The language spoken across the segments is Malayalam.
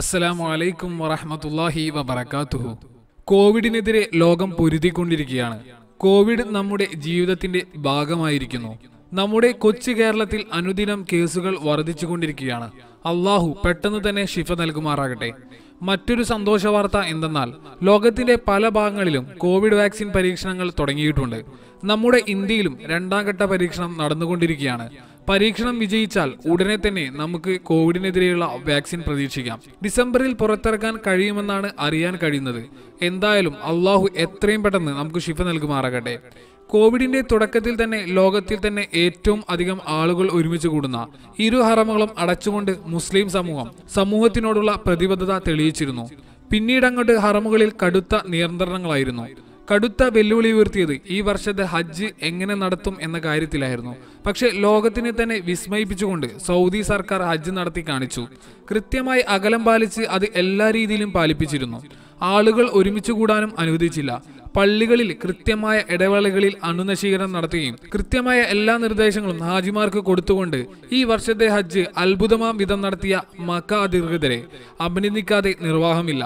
അസ്സലാമു അലൈക്കും വറഹമത്തല്ലാഹി വബർക്കാത്തുഹു കോവിഡിനെതിരെ ലോകം പൊരുതിക്കൊണ്ടിരിക്കുകയാണ് കോവിഡ് നമ്മുടെ ജീവിതത്തിന്റെ ഭാഗമായിരിക്കുന്നു നമ്മുടെ കൊച്ചു കേരളത്തിൽ അനുദിനം കേസുകൾ വർദ്ധിച്ചുകൊണ്ടിരിക്കുകയാണ് അള്ളാഹു പെട്ടെന്ന് തന്നെ ഷിഫ നൽകുമാറാകട്ടെ മറ്റൊരു സന്തോഷ വാർത്ത എന്തെന്നാൽ ലോകത്തിന്റെ പല ഭാഗങ്ങളിലും കോവിഡ് വാക്സിൻ പരീക്ഷണങ്ങൾ തുടങ്ങിയിട്ടുണ്ട് നമ്മുടെ ഇന്ത്യയിലും രണ്ടാം ഘട്ട പരീക്ഷണം നടന്നുകൊണ്ടിരിക്കുകയാണ് പരീക്ഷണം വിജയിച്ചാൽ ഉടനെ തന്നെ നമുക്ക് കോവിഡിനെതിരെയുള്ള വാക്സിൻ പ്രതീക്ഷിക്കാം ഡിസംബറിൽ പുറത്തിറക്കാൻ കഴിയുമെന്നാണ് അറിയാൻ കഴിയുന്നത് എന്തായാലും അള്ളാഹു എത്രയും പെട്ടെന്ന് നമുക്ക് ശിഫ നൽകുമാറാകട്ടെ കോവിഡിന്റെ തുടക്കത്തിൽ തന്നെ ലോകത്തിൽ തന്നെ ഏറ്റവും അധികം ആളുകൾ ഒരുമിച്ച് കൂടുന്ന ഇരു ഹറമകളും അടച്ചുകൊണ്ട് മുസ്ലിം സമൂഹം സമൂഹത്തിനോടുള്ള പ്രതിബദ്ധത തെളിയിച്ചിരുന്നു പിന്നീട് അങ്ങോട്ട് ഹറമുകളിൽ കടുത്ത നിയന്ത്രണങ്ങളായിരുന്നു കടുത്ത വെല്ലുവിളി ഉയർത്തിയത് ഈ വർഷത്തെ ഹജ്ജ് എങ്ങനെ നടത്തും എന്ന കാര്യത്തിലായിരുന്നു പക്ഷേ ലോകത്തിനെ തന്നെ വിസ്മയിപ്പിച്ചുകൊണ്ട് സൗദി സർക്കാർ ഹജ്ജ് നടത്തി കാണിച്ചു കൃത്യമായി അകലം പാലിച്ച് അത് എല്ലാ രീതിയിലും പാലിപ്പിച്ചിരുന്നു ആളുകൾ ഒരുമിച്ച് കൂടാനും അനുവദിച്ചില്ല പള്ളികളിൽ കൃത്യമായ ഇടവേളകളിൽ അണുനശീകരണം നടത്തുകയും കൃത്യമായ എല്ലാ നിർദ്ദേശങ്ങളും ഹാജിമാർക്ക് കൊടുത്തുകൊണ്ട് ഈ വർഷത്തെ ഹജ്ജ് അത്ഭുതമാം വിധം നടത്തിയ മക്ക അധികൃതരെ അഭിനന്ദിക്കാതെ നിർവാഹമില്ല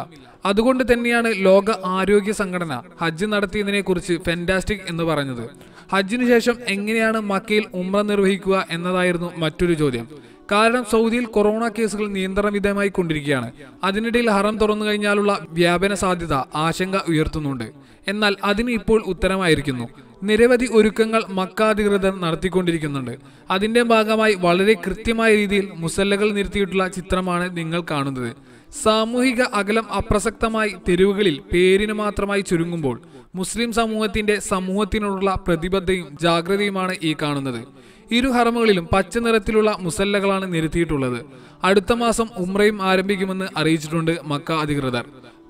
അതുകൊണ്ട് തന്നെയാണ് ലോക ആരോഗ്യ സംഘടന ഹജ്ജ് നടത്തിയതിനെ കുറിച്ച് ഫെന്റാസ്റ്റിക് എന്ന് പറഞ്ഞത് ഹജ്ജിനു ശേഷം എങ്ങനെയാണ് മക്കയിൽ ഉമ്ര നിർവഹിക്കുക എന്നതായിരുന്നു മറ്റൊരു ചോദ്യം കാരണം സൗദിയിൽ കൊറോണ കേസുകൾ നിയന്ത്രണ വിധേയമായി കൊണ്ടിരിക്കുകയാണ് അതിനിടയിൽ ഹറം തുറന്നു കഴിഞ്ഞാലുള്ള വ്യാപന സാധ്യത ആശങ്ക ഉയർത്തുന്നുണ്ട് എന്നാൽ അതിന് ഇപ്പോൾ ഉത്തരമായിരിക്കുന്നു നിരവധി ഒരുക്കങ്ങൾ മക്കാധികൃതർ നടത്തിക്കൊണ്ടിരിക്കുന്നുണ്ട് അതിന്റെ ഭാഗമായി വളരെ കൃത്യമായ രീതിയിൽ മുസല്ലകൾ നിർത്തിയിട്ടുള്ള ചിത്രമാണ് നിങ്ങൾ കാണുന്നത് സാമൂഹിക അകലം അപ്രസക്തമായി തെരുവുകളിൽ പേരിന് മാത്രമായി ചുരുങ്ങുമ്പോൾ മുസ്ലിം സമൂഹത്തിന്റെ സമൂഹത്തിനോടുള്ള പ്രതിബദ്ധയും ജാഗ്രതയുമാണ് ഈ കാണുന്നത് ഇരു ഹറമുകളിലും പച്ച നിറത്തിലുള്ള മുസല്ലകളാണ് നിരത്തിയിട്ടുള്ളത് അടുത്ത മാസം ഉമ്രയും ആരംഭിക്കുമെന്ന് അറിയിച്ചിട്ടുണ്ട് മക്ക അധികൃതർ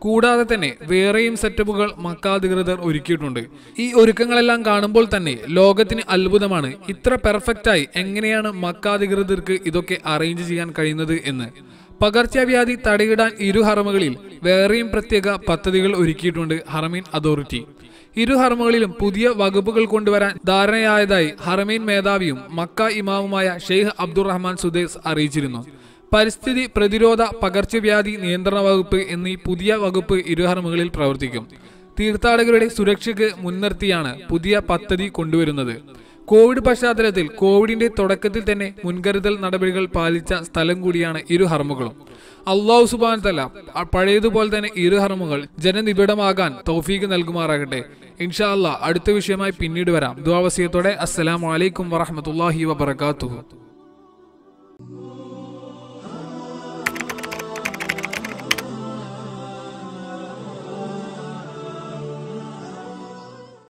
കൂടാതെ തന്നെ വേറെയും സെറ്റപ്പുകൾ മക്ക അധികൃതർ ഒരുക്കിയിട്ടുണ്ട് ഈ ഒരുക്കങ്ങളെല്ലാം കാണുമ്പോൾ തന്നെ ലോകത്തിന് അത്ഭുതമാണ് ഇത്ര പെർഫെക്റ്റായി എങ്ങനെയാണ് മക്ക അധികൃതർക്ക് ഇതൊക്കെ അറേഞ്ച് ചെയ്യാൻ കഴിയുന്നത് എന്ന് പകർച്ചവ്യാധി തടയിടാൻ ഇരു ഹറമുകളിൽ വേറെയും പ്രത്യേക പദ്ധതികൾ ഒരുക്കിയിട്ടുണ്ട് ഹറമീൻ അതോറിറ്റി ഇരു ഹറമുകളിലും പുതിയ വകുപ്പുകൾ കൊണ്ടുവരാൻ ധാരണയായതായി ഹറമീൻ മേധാവിയും മക്ക ഇമാമുമായ ഷെയ്ഖ് അബ്ദുറഹ്മാൻ സുദേസ് അറിയിച്ചിരുന്നു പരിസ്ഥിതി പ്രതിരോധ പകർച്ചവ്യാധി നിയന്ത്രണ വകുപ്പ് എന്നീ പുതിയ വകുപ്പ് ഇരു ഹറമുകളിൽ പ്രവർത്തിക്കും തീർത്ഥാടകരുടെ സുരക്ഷയ്ക്ക് മുൻനിർത്തിയാണ് പുതിയ പദ്ധതി കൊണ്ടുവരുന്നത് കോവിഡ് പശ്ചാത്തലത്തിൽ കോവിഡിന്റെ തുടക്കത്തിൽ തന്നെ മുൻകരുതൽ നടപടികൾ പാലിച്ച സ്ഥലം കൂടിയാണ് ഇരു ഹർമ്മുകളും അള്ളാഹു സുബാൻ തല പഴയതുപോലെ തന്നെ ഇരു ഹർമ്മുകൾ ജനനിബിഡമാകാൻ തൗഫീഖ് നൽകുമാറാകട്ടെ ഇൻഷാ അടുത്ത വിഷയമായി പിന്നീട് വരാം ദുവാവസ്യത്തോടെ വലൈക്കും വാഹമത്തല്ലാഹി വാത്തു